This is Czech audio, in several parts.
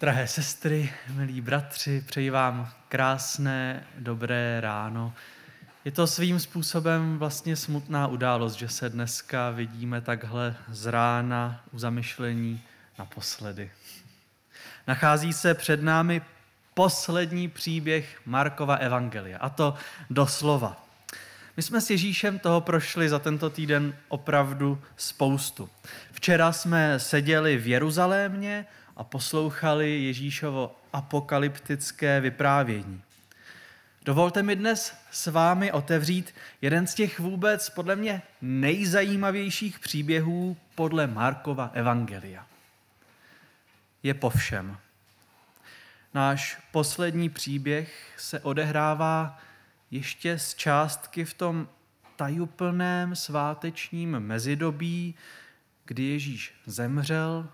Drahé sestry, milí bratři, přeji vám krásné, dobré ráno. Je to svým způsobem vlastně smutná událost, že se dneska vidíme takhle z rána u zamyšlení naposledy. Nachází se před námi poslední příběh Markova Evangelia, a to doslova. My jsme s Ježíšem toho prošli za tento týden opravdu spoustu. Včera jsme seděli v Jeruzalémě, a poslouchali Ježíšovo apokalyptické vyprávění. Dovolte mi dnes s vámi otevřít jeden z těch vůbec podle mě nejzajímavějších příběhů podle Markova Evangelia. Je po všem. Náš poslední příběh se odehrává ještě z částky v tom tajuplném svátečním mezidobí, kdy Ježíš zemřel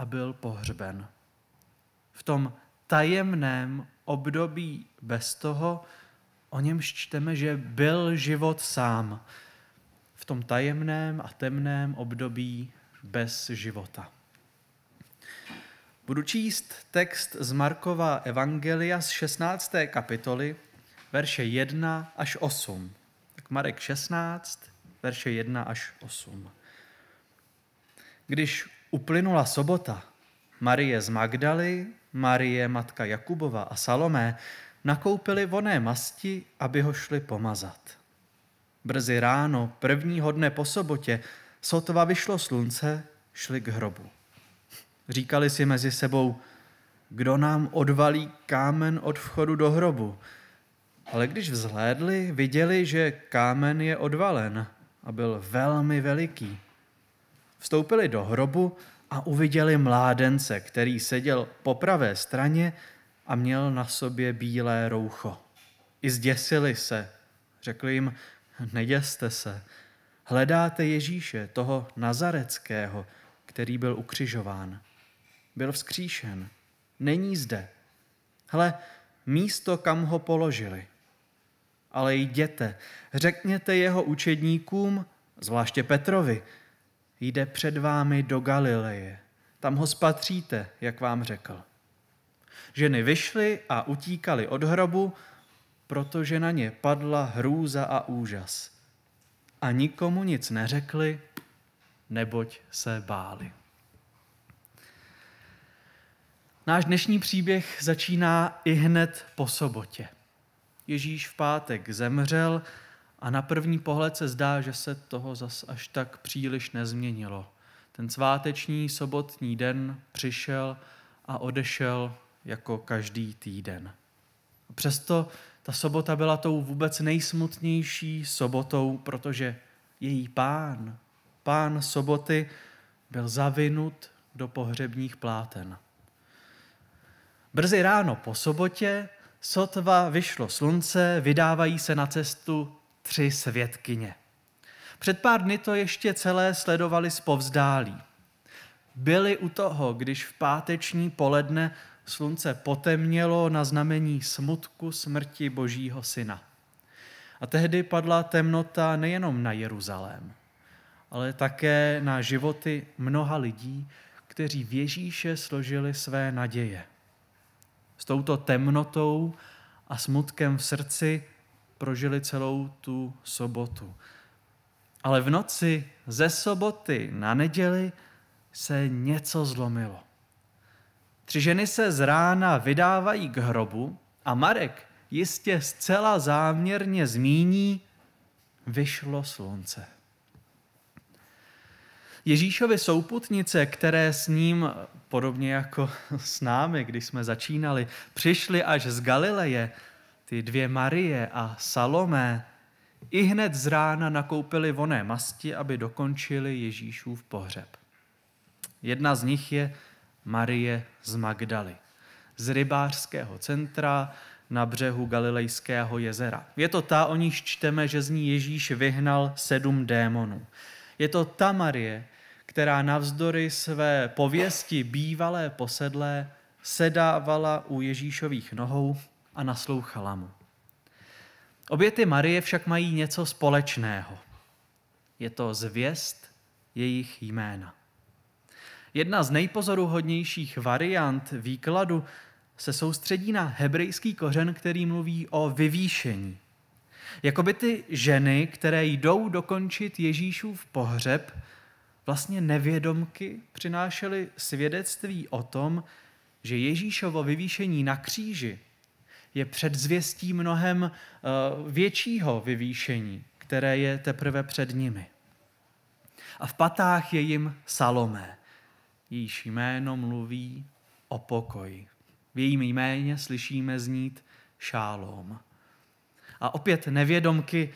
a byl pohřben. V tom tajemném období bez toho, o něm čteme, že byl život sám. V tom tajemném a temném období bez života. Budu číst text z Markova Evangelia z 16. kapitoly, verše 1 až 8. Tak Marek 16, verše 1 až 8. Když Uplynula sobota. Marie z Magdaly, Marie matka Jakubova a Salomé nakoupili voné masti, aby ho šli pomazat. Brzy ráno, prvního dne po sobotě, sotva vyšlo slunce, šli k hrobu. Říkali si mezi sebou, kdo nám odvalí kámen od vchodu do hrobu. Ale když vzhlédli, viděli, že kámen je odvalen a byl velmi veliký. Vstoupili do hrobu a uviděli mládence, který seděl po pravé straně a měl na sobě bílé roucho. I zděsili se. Řekli jim, neděste se. Hledáte Ježíše, toho nazareckého, který byl ukřižován. Byl vzkříšen. Není zde. Hle, místo, kam ho položili. Ale jděte, řekněte jeho učedníkům, zvláště Petrovi, jde před vámi do Galileje. Tam ho spatříte, jak vám řekl. Ženy vyšly a utíkaly od hrobu, protože na ně padla hrůza a úžas. A nikomu nic neřekli, neboť se báli. Náš dnešní příběh začíná i hned po sobotě. Ježíš v pátek zemřel a na první pohled se zdá, že se toho zas až tak příliš nezměnilo. Ten sváteční sobotní den přišel a odešel jako každý týden. A přesto ta sobota byla tou vůbec nejsmutnější sobotou, protože její pán, pán soboty, byl zavinut do pohřebních pláten. Brzy ráno po sobotě sotva vyšlo slunce, vydávají se na cestu tři svědkyně. Před pár dny to ještě celé sledovali povzdálí. Byli u toho, když v páteční poledne slunce potemnělo na znamení smutku smrti Božího syna. A tehdy padla temnota nejenom na Jeruzalém, ale také na životy mnoha lidí, kteří v Ježíše složili své naděje. S touto temnotou a smutkem v srdci prožili celou tu sobotu. Ale v noci ze soboty na neděli se něco zlomilo. Tři ženy se z rána vydávají k hrobu a Marek jistě zcela záměrně zmíní, vyšlo slunce. Ježíšovi souputnice, které s ním, podobně jako s námi, když jsme začínali, přišly až z Galileje, ty dvě Marie a Salomé, i hned z rána nakoupili voné masti, aby dokončili Ježíšův pohřeb. Jedna z nich je Marie z Magdaly, z rybářského centra na břehu Galilejského jezera. Je to ta, o níž čteme, že z ní Ježíš vyhnal sedm démonů. Je to ta Marie, která navzdory své pověsti bývalé posedlé sedávala u Ježíšových nohou a naslouchala mu. Obě ty Marie však mají něco společného. Je to zvěst jejich jména. Jedna z nejpozoruhodnějších variant výkladu se soustředí na hebrejský kořen, který mluví o vyvýšení. Jakoby ty ženy, které jdou dokončit Ježíšův pohřeb, vlastně nevědomky přinášely svědectví o tom, že Ježíšovo vyvýšení na kříži je předzvěstí mnohem eh, většího vyvýšení, které je teprve před nimi. A v patách je jim Salomé. Jejíž jméno mluví o pokoji. V jejím jméně slyšíme znít šálom. A opět nevědomky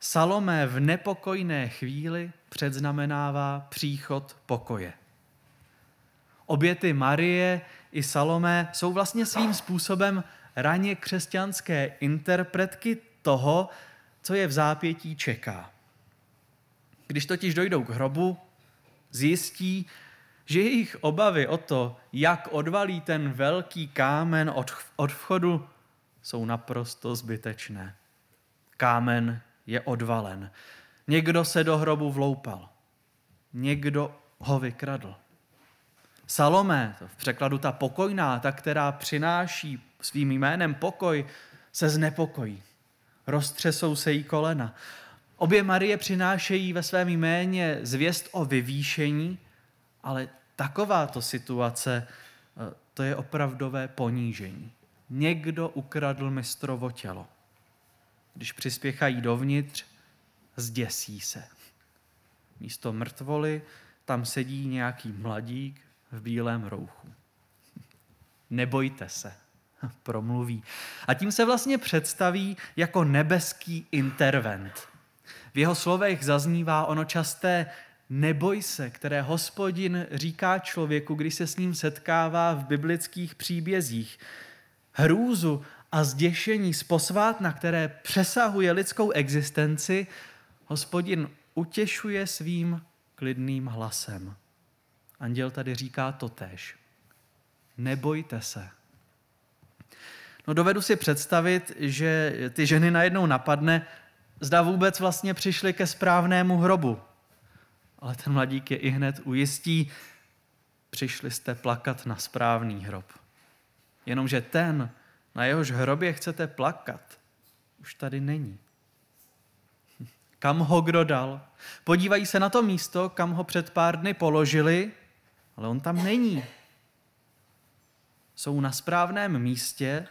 Salomé v nepokojné chvíli předznamenává příchod pokoje. Oběty Marie i Salomé jsou vlastně svým způsobem raně křesťanské interpretky toho, co je v zápětí čeká. Když totiž dojdou k hrobu, zjistí, že jejich obavy o to, jak odvalí ten velký kámen od, od vchodu, jsou naprosto zbytečné. Kámen je odvalen. Někdo se do hrobu vloupal. Někdo ho vykradl. Salomé, to v překladu ta pokojná, ta, která přináší svým jménem pokoj, se znepokojí. Roztřesou se jí kolena. Obě Marie přinášejí ve svém jméně zvěst o vyvýšení, ale takováto situace, eh, to je opravdové ponížení. Někdo ukradl mistrovo tělo. Když přispěchají dovnitř, zděsí se. Místo mrtvoly tam sedí nějaký mladík v bílém rouchu. Nebojte se. promluví. A tím se vlastně představí jako nebeský intervent. V jeho slovech zaznívá ono časté neboj se, které hospodin říká člověku, když se s ním setkává v biblických příbězích. Hrůzu a zděšení z posvátna, které přesahuje lidskou existenci, hospodin utěšuje svým klidným hlasem. Anděl tady říká totéž. Nebojte se. No dovedu si představit, že ty ženy najednou napadne, zda vůbec vlastně přišly ke správnému hrobu. Ale ten mladík je i hned ujistí, přišli jste plakat na správný hrob. Jenomže ten, na jehož hrobě chcete plakat, už tady není. Kam ho kdo dal? Podívají se na to místo, kam ho před pár dny položili, ale on tam není jsou na správném místě,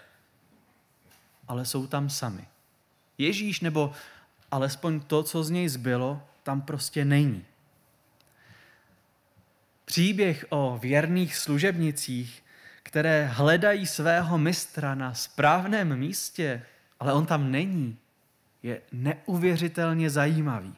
ale jsou tam sami. Ježíš, nebo alespoň to, co z něj zbylo, tam prostě není. Příběh o věrných služebnicích, které hledají svého mistra na správném místě, ale on tam není, je neuvěřitelně zajímavý.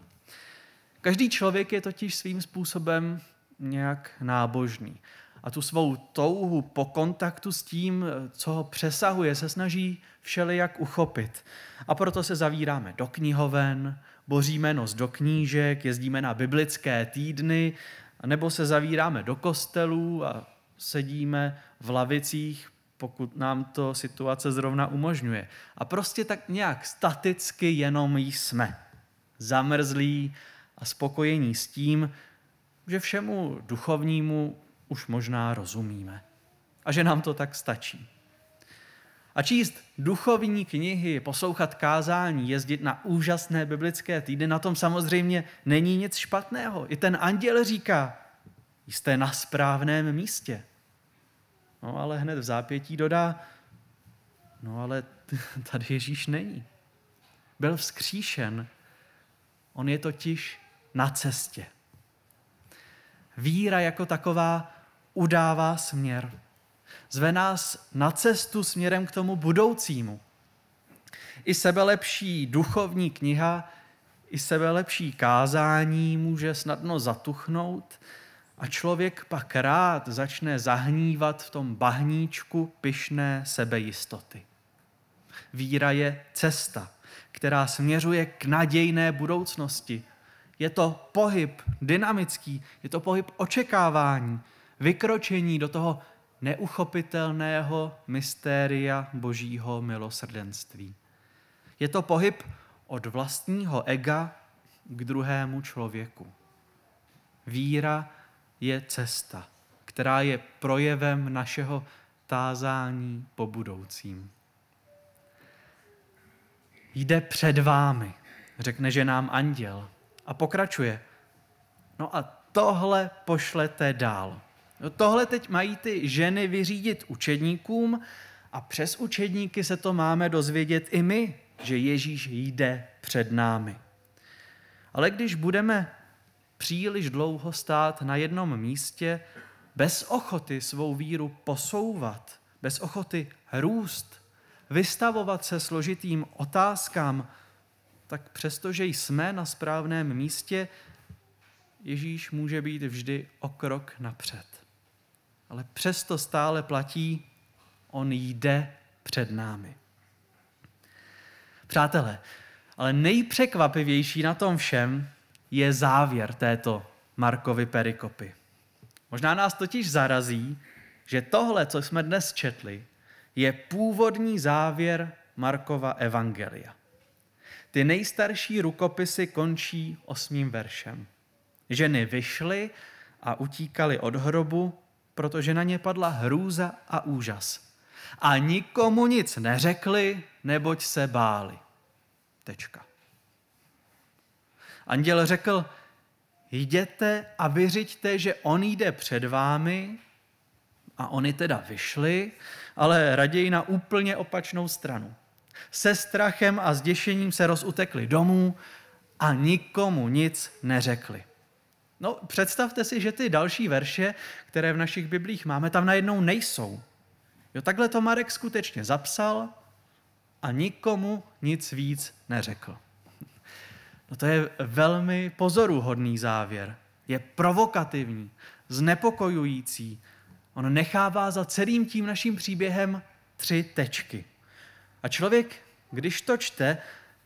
Každý člověk je totiž svým způsobem nějak nábožný a tu svou touhu po kontaktu s tím, co ho přesahuje, se snaží všelijak uchopit. A proto se zavíráme do knihoven, boříme nos do knížek, jezdíme na biblické týdny, nebo se zavíráme do kostelů a sedíme v lavicích, pokud nám to situace zrovna umožňuje. A prostě tak nějak staticky jenom jsme. Zamrzlí a spokojení s tím, že všemu duchovnímu už možná rozumíme. A že nám to tak stačí. A číst duchovní knihy, poslouchat kázání, jezdit na úžasné biblické týdny, na tom samozřejmě není nic špatného. I ten anděl říká, jste na správném místě. No ale hned v zápětí dodá, no ale tady Ježíš není. Byl vzkříšen, on je totiž na cestě. Víra jako taková udává směr. Zve nás na cestu směrem k tomu budoucímu. I sebelepší duchovní kniha, i sebelepší kázání může snadno zatuchnout a člověk pak rád začne zahnívat v tom bahníčku pyšné sebejistoty. Víra je cesta, která směřuje k nadějné budoucnosti. Je to pohyb dynamický, je to pohyb očekávání, vykročení do toho neuchopitelného mystéria božího milosrdenství. Je to pohyb od vlastního ega k druhému člověku. Víra je cesta, která je projevem našeho tázání po budoucím. Jde před vámi, řekne, že nám anděl. A pokračuje. No a tohle pošlete dál. No tohle teď mají ty ženy vyřídit učedníkům a přes učedníky se to máme dozvědět i my, že Ježíš jde před námi. Ale když budeme příliš dlouho stát na jednom místě, bez ochoty svou víru posouvat, bez ochoty růst, vystavovat se složitým otázkám, tak přestože jsme na správném místě, Ježíš může být vždy o krok napřed ale přesto stále platí, on jde před námi. Přátelé, ale nejpřekvapivější na tom všem je závěr této Markovy perikopy. Možná nás totiž zarazí, že tohle, co jsme dnes četli, je původní závěr Markova evangelia. Ty nejstarší rukopisy končí osmým veršem. Ženy vyšly a utíkaly od hrobu, protože na ně padla hrůza a úžas. A nikomu nic neřekli, neboť se báli. Tečka. Anděl řekl, jděte a vyřiďte, že on jde před vámi, a oni teda vyšli, ale raději na úplně opačnou stranu. Se strachem a zděšením se rozutekli domů a nikomu nic neřekli. No, představte si, že ty další verše, které v našich biblích máme, tam najednou nejsou. Jo, takhle to Marek skutečně zapsal a nikomu nic víc neřekl. No to je velmi pozoruhodný závěr. Je provokativní, znepokojující. On nechává za celým tím naším příběhem tři tečky. A člověk, když to čte,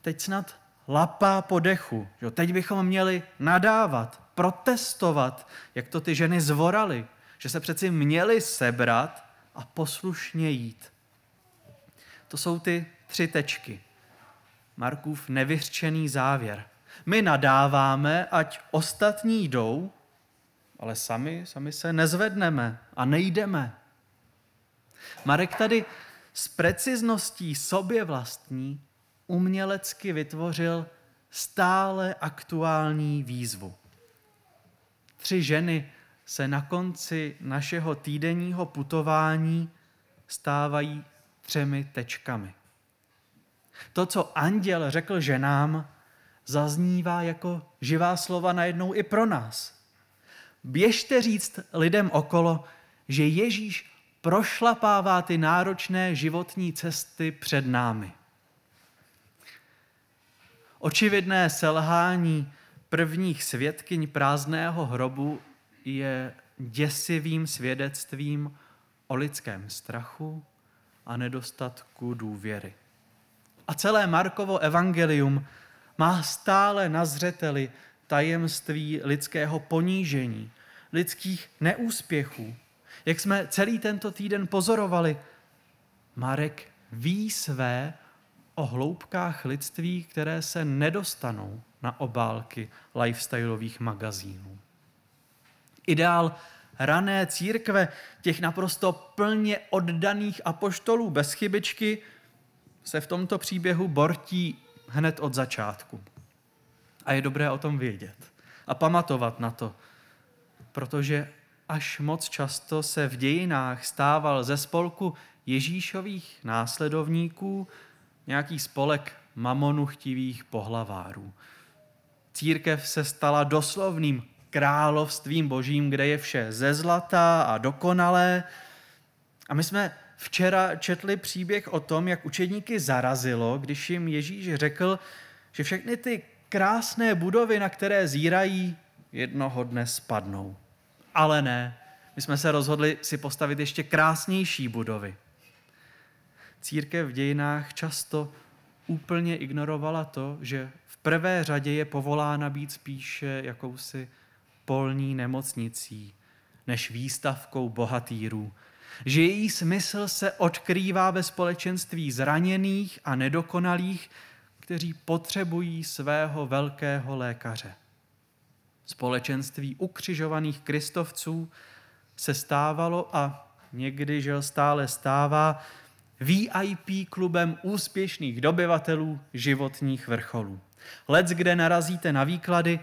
teď snad lapá po dechu. Jo, teď bychom měli nadávat, protestovat, jak to ty ženy zvorali, že se přeci měly sebrat a poslušně jít. To jsou ty tři tečky. Markův nevyřčený závěr. My nadáváme, ať ostatní jdou, ale sami, sami se nezvedneme a nejdeme. Marek tady s precizností sobě vlastní umělecky vytvořil stále aktuální výzvu tři ženy se na konci našeho týdenního putování stávají třemi tečkami. To, co anděl řekl ženám, zaznívá jako živá slova najednou i pro nás. Běžte říct lidem okolo, že Ježíš prošlapává ty náročné životní cesty před námi. Očividné selhání prvních svědkyň prázdného hrobu je děsivým svědectvím o lidském strachu a nedostatku důvěry. A celé Markovo evangelium má stále na zřeteli tajemství lidského ponížení, lidských neúspěchů. Jak jsme celý tento týden pozorovali, Marek ví své o hloubkách lidství, které se nedostanou na obálky lifestyleových magazínů. Ideál rané církve, těch naprosto plně oddaných apoštolů bez chybičky, se v tomto příběhu bortí hned od začátku. A je dobré o tom vědět a pamatovat na to, protože až moc často se v dějinách stával ze spolku Ježíšových následovníků nějaký spolek mamonu chtivých pohlavárů. Církev se stala doslovným královstvím božím, kde je vše ze zlata a dokonalé. A my jsme včera četli příběh o tom, jak učedníky zarazilo, když jim Ježíš řekl, že všechny ty krásné budovy, na které zírají, jednoho dne spadnou. Ale ne, my jsme se rozhodli si postavit ještě krásnější budovy. Církev v dějinách často úplně ignorovala to, že prvé řadě je povolána být spíše jakousi polní nemocnicí než výstavkou bohatýrů. Že její smysl se odkrývá ve společenství zraněných a nedokonalých, kteří potřebují svého velkého lékaře. Společenství ukřižovaných kristovců se stávalo a někdy že stále stává VIP klubem úspěšných dobyvatelů životních vrcholů. Lec, kde narazíte na výklady,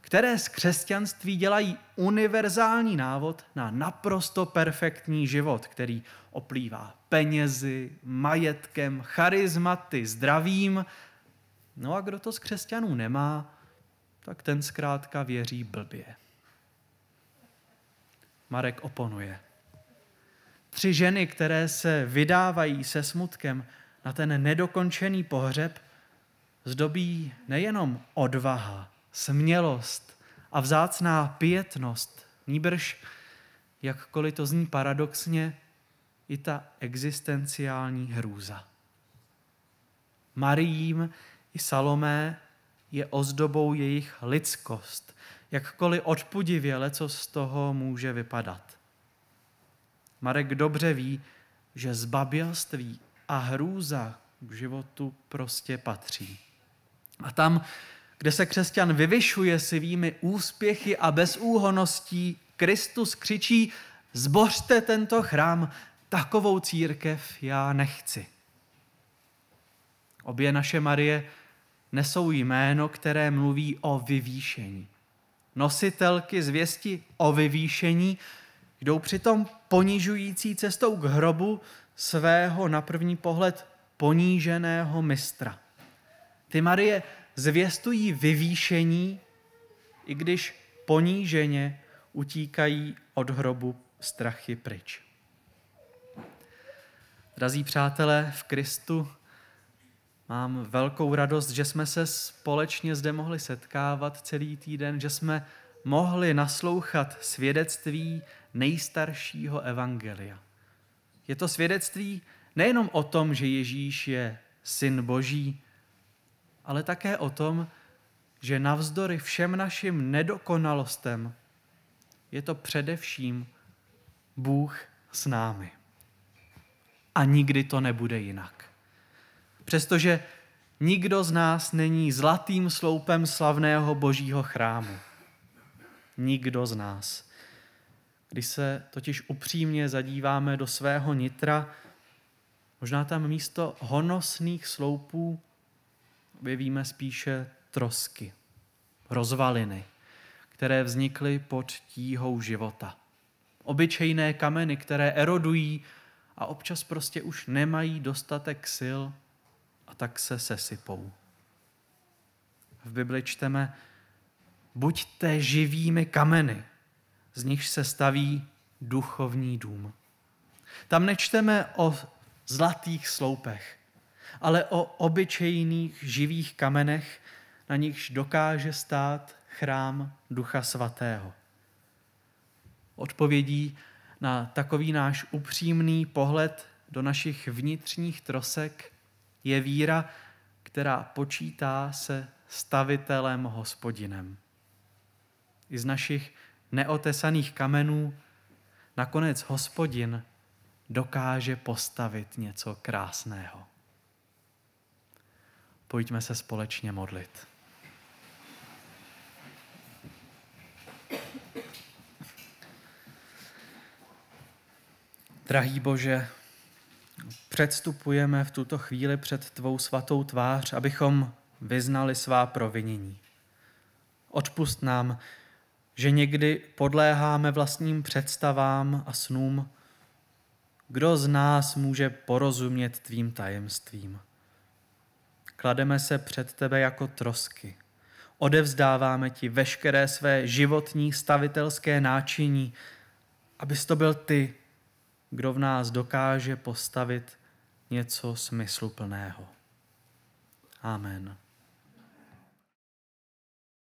které z křesťanství dělají univerzální návod na naprosto perfektní život, který oplývá penězi, majetkem, charizmaty, zdravím. No a kdo to z křesťanů nemá, tak ten zkrátka věří blbě. Marek oponuje. Tři ženy, které se vydávají se smutkem na ten nedokončený pohřeb, zdobí nejenom odvaha, smělost a vzácná pětnost, níbrž, jakkoliv to zní paradoxně, i ta existenciální hrůza. Marijím i Salomé je ozdobou jejich lidskost, jakkoliv odpudivě co z toho může vypadat. Marek dobře ví, že zbabělství a hrůza k životu prostě patří. A tam, kde se křesťan vyvyšuje svými úspěchy a bezúhoností, Kristus křičí, zbořte tento chrám, takovou církev já nechci. Obě naše Marie nesou jméno, které mluví o vyvýšení. Nositelky zvěsti o vyvýšení jdou přitom ponižující cestou k hrobu svého na první pohled poníženého mistra. Ty Marie zvěstují vyvýšení, i když poníženě utíkají od hrobu strachy pryč. Drazí přátelé v Kristu, mám velkou radost, že jsme se společně zde mohli setkávat celý týden, že jsme mohli naslouchat svědectví nejstaršího evangelia. Je to svědectví nejenom o tom, že Ježíš je syn Boží, ale také o tom, že navzdory všem našim nedokonalostem je to především Bůh s námi. A nikdy to nebude jinak. Přestože nikdo z nás není zlatým sloupem slavného božího chrámu. Nikdo z nás. Když se totiž upřímně zadíváme do svého nitra, možná tam místo honosných sloupů objevíme spíše trosky, rozvaliny, které vznikly pod tíhou života. Obyčejné kameny, které erodují a občas prostě už nemají dostatek sil a tak se sesypou. V Bibli čteme, buďte živými kameny, z nichž se staví duchovní dům. Tam nečteme o zlatých sloupech, ale o obyčejných živých kamenech, na nichž dokáže stát chrám Ducha Svatého. Odpovědí na takový náš upřímný pohled do našich vnitřních trosek je víra, která počítá se stavitelem hospodinem. I z našich neotesaných kamenů nakonec hospodin dokáže postavit něco krásného. Pojďme se společně modlit. Drahý Bože, předstupujeme v tuto chvíli před Tvou svatou tvář, abychom vyznali svá provinění. Odpust nám, že někdy podléháme vlastním představám a snům. Kdo z nás může porozumět Tvým tajemstvím? Klademe se před tebe jako trosky. Odevzdáváme ti veškeré své životní stavitelské náčiní, abys to byl ty, kdo v nás dokáže postavit něco smysluplného. Amen.